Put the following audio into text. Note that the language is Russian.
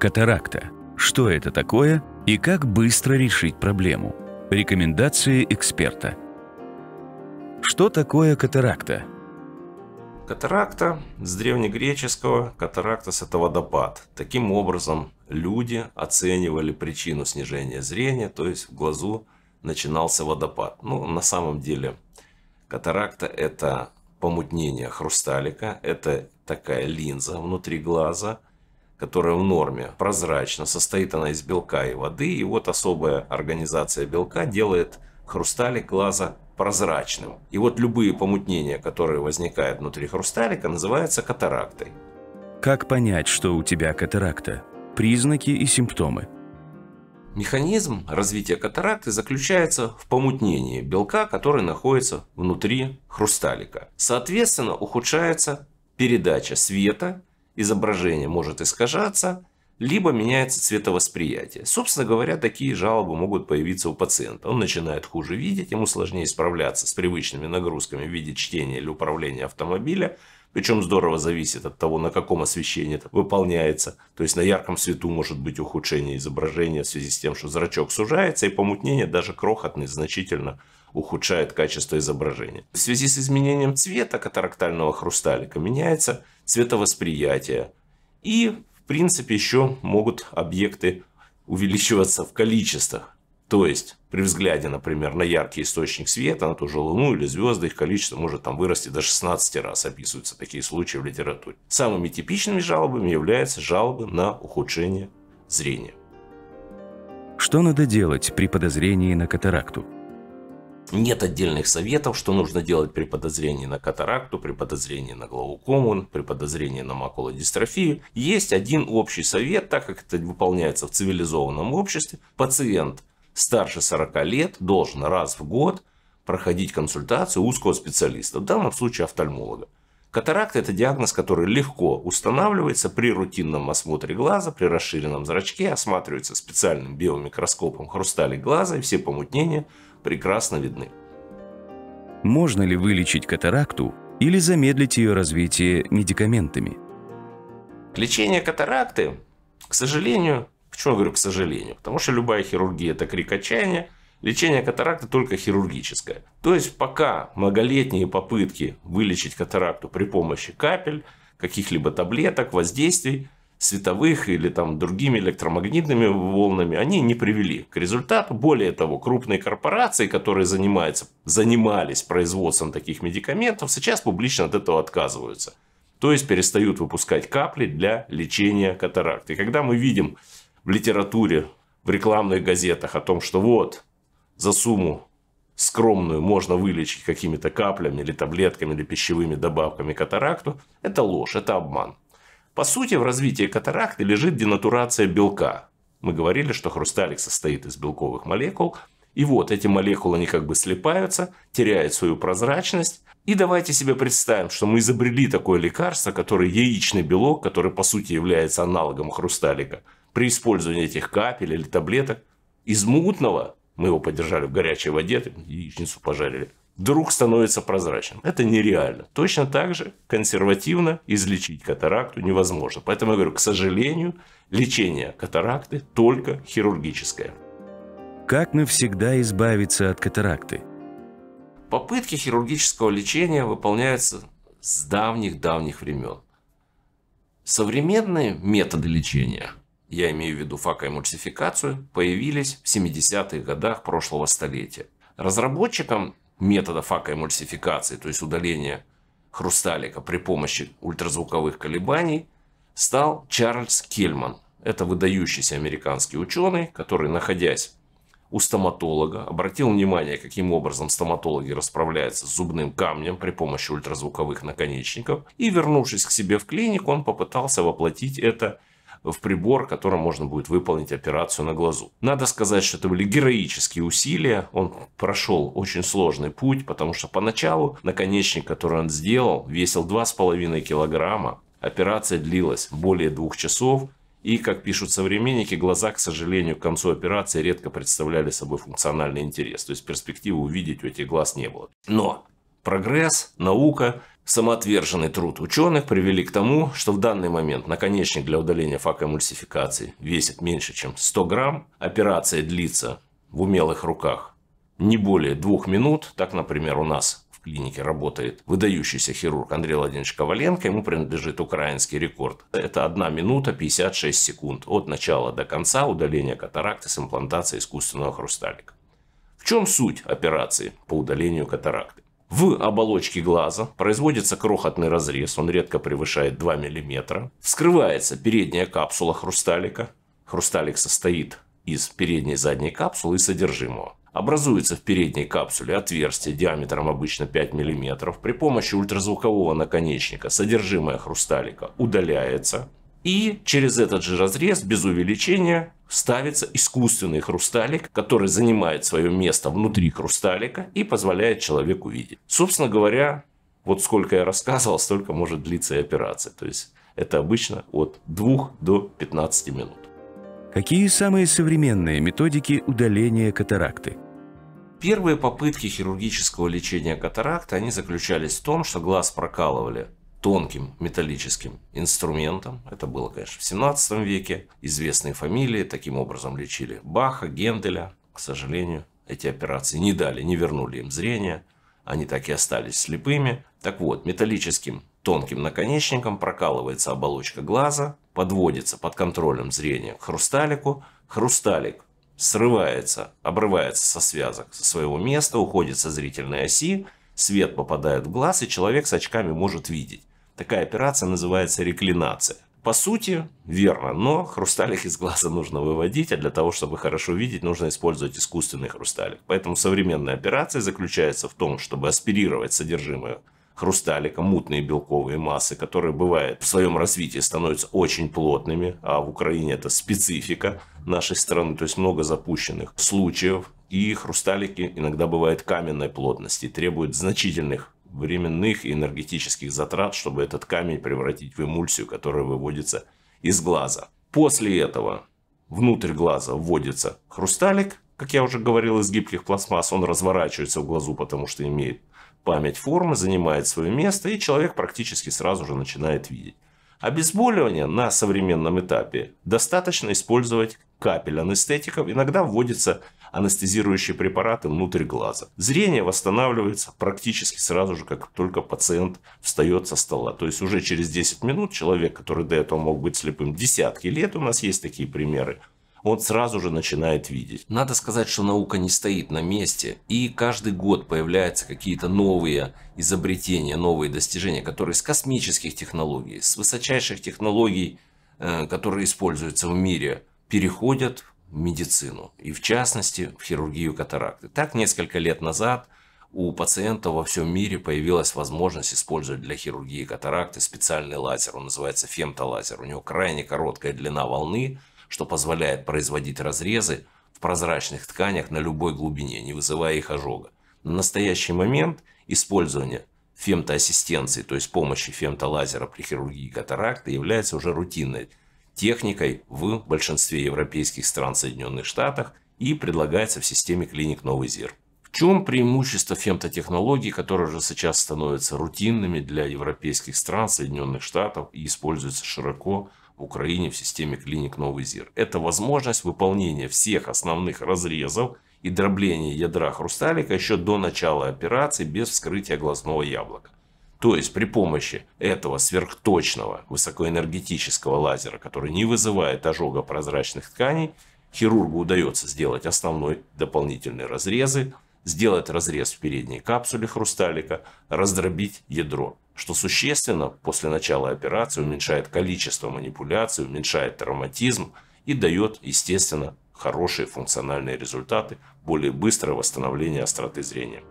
Катаракта. Что это такое и как быстро решить проблему? Рекомендации эксперта. Что такое катаракта? Катаракта с древнегреческого «катарактас» – это водопад. Таким образом, люди оценивали причину снижения зрения, то есть в глазу начинался водопад. Ну, на самом деле, катаракта – это помутнение хрусталика, это такая линза внутри глаза – которая в норме, прозрачна, состоит она из белка и воды, и вот особая организация белка делает хрусталик глаза прозрачным. И вот любые помутнения, которые возникают внутри хрусталика, называются катарактой. Как понять, что у тебя катаракта? Признаки и симптомы. Механизм развития катаракты заключается в помутнении белка, который находится внутри хрусталика. Соответственно, ухудшается передача света изображение может искажаться, либо меняется цветовосприятие. Собственно говоря, такие жалобы могут появиться у пациента. Он начинает хуже видеть, ему сложнее справляться с привычными нагрузками в виде чтения или управления автомобиля, причем здорово зависит от того, на каком освещении это выполняется. То есть на ярком свету может быть ухудшение изображения в связи с тем, что зрачок сужается, и помутнение даже крохотное значительно ухудшает качество изображения. В связи с изменением цвета катарактального хрусталика меняется цветовосприятия. И, в принципе, еще могут объекты увеличиваться в количествах. То есть, при взгляде, например, на яркий источник света, на ту же Луну или звезды, их количество может там вырасти до 16 раз. Описываются такие случаи в литературе. Самыми типичными жалобами являются жалобы на ухудшение зрения. Что надо делать при подозрении на катаракту? Нет отдельных советов, что нужно делать при подозрении на катаракту, при подозрении на глаукому, при подозрении на макулодистрофию. Есть один общий совет, так как это выполняется в цивилизованном обществе. Пациент старше 40 лет должен раз в год проходить консультацию узкого специалиста, в данном случае офтальмолога. Катаракта – это диагноз, который легко устанавливается при рутинном осмотре глаза, при расширенном зрачке, осматривается специальным биомикроскопом хрусталик глаза и все помутнения – прекрасно видны. Можно ли вылечить катаракту или замедлить ее развитие медикаментами? Лечение катаракты, к сожалению, почему я говорю к сожалению? Потому что любая хирургия – это крик отчаяния, Лечение катаракты только хирургическое. То есть пока многолетние попытки вылечить катаракту при помощи капель, каких-либо таблеток, воздействий – световых или там другими электромагнитными волнами, они не привели к результату. Более того, крупные корпорации, которые занимаются, занимались производством таких медикаментов, сейчас публично от этого отказываются. То есть перестают выпускать капли для лечения катаракты. И когда мы видим в литературе, в рекламных газетах о том, что вот за сумму скромную можно вылечить какими-то каплями или таблетками или пищевыми добавками катаракту, это ложь, это обман. По сути, в развитии катаракты лежит денатурация белка. Мы говорили, что хрусталик состоит из белковых молекул. И вот эти молекулы, они как бы слипаются, теряют свою прозрачность. И давайте себе представим, что мы изобрели такое лекарство, которое яичный белок, который по сути является аналогом хрусталика. При использовании этих капель или таблеток из мутного, мы его подержали в горячей воде, яичницу пожарили – вдруг становится прозрачным. Это нереально. Точно так же консервативно излечить катаракту невозможно. Поэтому я говорю, к сожалению, лечение катаракты только хирургическое. Как навсегда избавиться от катаракты? Попытки хирургического лечения выполняются с давних-давних времен. Современные методы лечения, я имею в виду факоэмульсификацию, появились в 70-х годах прошлого столетия. Разработчикам метода факоэмульсификации, то есть удаления хрусталика при помощи ультразвуковых колебаний, стал Чарльз Кельман. Это выдающийся американский ученый, который, находясь у стоматолога, обратил внимание, каким образом стоматологи расправляются с зубным камнем при помощи ультразвуковых наконечников. И вернувшись к себе в клинику, он попытался воплотить это в прибор, которым можно будет выполнить операцию на глазу. Надо сказать, что это были героические усилия. Он прошел очень сложный путь, потому что поначалу наконечник, который он сделал, весил 2,5 килограмма. Операция длилась более двух часов, и, как пишут современники, глаза, к сожалению, к концу операции редко представляли собой функциональный интерес. То есть перспективы увидеть у этих глаз не было. Но прогресс, наука Самоотверженный труд ученых привели к тому, что в данный момент наконечник для удаления факоэмульсификации весит меньше, чем 100 грамм. Операция длится в умелых руках не более двух минут. Так, например, у нас в клинике работает выдающийся хирург Андрей Владимирович Коваленко. Ему принадлежит украинский рекорд. Это 1 минута 56 секунд от начала до конца удаления катаракты с имплантацией искусственного хрусталика. В чем суть операции по удалению катаракты? В оболочке глаза производится крохотный разрез, он редко превышает 2 мм. Вскрывается передняя капсула хрусталика. Хрусталик состоит из передней и задней капсулы и содержимого. Образуется в передней капсуле отверстие диаметром обычно 5 мм. При помощи ультразвукового наконечника содержимое хрусталика удаляется и через этот же разрез, без увеличения, ставится искусственный хрусталик, который занимает свое место внутри хрусталика и позволяет человеку видеть. Собственно говоря, вот сколько я рассказывал, столько может длиться и операция. То есть это обычно от 2 до 15 минут. Какие самые современные методики удаления катаракты? Первые попытки хирургического лечения катаракты, они заключались в том, что глаз прокалывали тонким металлическим инструментом. Это было, конечно, в 17 веке. Известные фамилии таким образом лечили Баха, Генделя. К сожалению, эти операции не дали, не вернули им зрение. Они так и остались слепыми. Так вот, металлическим тонким наконечником прокалывается оболочка глаза, подводится под контролем зрения к хрусталику. Хрусталик срывается, обрывается со связок со своего места, уходит со зрительной оси, свет попадает в глаз, и человек с очками может видеть. Такая операция называется реклинация. По сути, верно, но хрусталик из глаза нужно выводить, а для того, чтобы хорошо видеть, нужно использовать искусственный хрусталик. Поэтому современная операция заключается в том, чтобы аспирировать содержимое хрусталика, мутные белковые массы, которые бывают в своем развитии становятся очень плотными, а в Украине это специфика нашей страны, то есть много запущенных случаев, и хрусталики иногда бывают каменной плотности, требуют значительных временных и энергетических затрат, чтобы этот камень превратить в эмульсию, которая выводится из глаза. После этого внутрь глаза вводится хрусталик, как я уже говорил, из гибких пластмасс. Он разворачивается в глазу, потому что имеет память формы, занимает свое место, и человек практически сразу же начинает видеть. Обезболивание на современном этапе достаточно использовать капель анестетиков. Иногда вводится анестезирующие препараты внутрь глаза. Зрение восстанавливается практически сразу же, как только пациент встает со стола. То есть уже через 10 минут человек, который до этого мог быть слепым десятки лет, у нас есть такие примеры, он сразу же начинает видеть. Надо сказать, что наука не стоит на месте, и каждый год появляются какие-то новые изобретения, новые достижения, которые с космических технологий, с высочайших технологий, э, которые используются в мире, переходят медицину, и в частности в хирургию катаракты. Так, несколько лет назад у пациента во всем мире появилась возможность использовать для хирургии катаракты специальный лазер. Он называется фемтолазер. У него крайне короткая длина волны, что позволяет производить разрезы в прозрачных тканях на любой глубине, не вызывая их ожога. На настоящий момент использование фемтоассистенции, то есть помощи фемтолазера при хирургии катаракты, является уже рутинной техникой в большинстве европейских стран Соединенных Штатах и предлагается в системе клиник Новый ЗИР. В чем преимущество фемтотехнологий, которые уже сейчас становятся рутинными для европейских стран, Соединенных Штатов и используются широко в Украине в системе клиник Новый ЗИР? Это возможность выполнения всех основных разрезов и дробления ядра хрусталика еще до начала операции без вскрытия глазного яблока. То есть при помощи этого сверхточного высокоэнергетического лазера, который не вызывает ожога прозрачных тканей, хирургу удается сделать основной дополнительные разрезы, сделать разрез в передней капсуле хрусталика, раздробить ядро, что существенно после начала операции уменьшает количество манипуляций, уменьшает травматизм и дает, естественно, хорошие функциональные результаты, более быстрое восстановление остроты зрения.